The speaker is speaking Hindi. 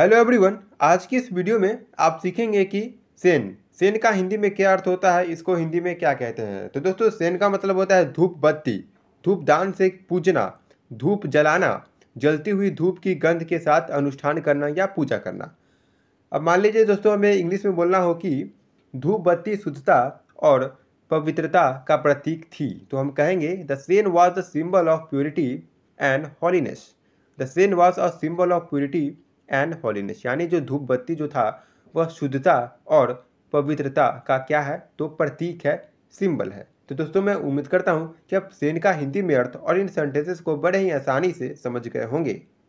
हेलो एवरीवन आज की इस वीडियो में आप सीखेंगे कि सेन सेन का हिंदी में क्या अर्थ होता है इसको हिंदी में क्या कहते हैं तो दोस्तों सेन का मतलब होता है धूप बत्ती धूप दान से पूजना धूप जलाना जलती हुई धूप की गंध के साथ अनुष्ठान करना या पूजा करना अब मान लीजिए दोस्तों हमें इंग्लिश में बोलना हो कि धूप बत्ती शुद्धता और पवित्रता का प्रतीक थी तो हम कहेंगे the sun was the symbol of purity and holiness the sun was a symbol of purity and holiness यानी जो धूप बत्ती जो था वह शुद्धता और पवित्रता का क्या है तो प्रतीक है सिंबल है तो दोस्तों मैं उम्मीद करता हूँ कि आप सेन का हिंदी में अर्थ और इन सेंटेंसेस को बड़े ही आसानी से समझ गए होंगे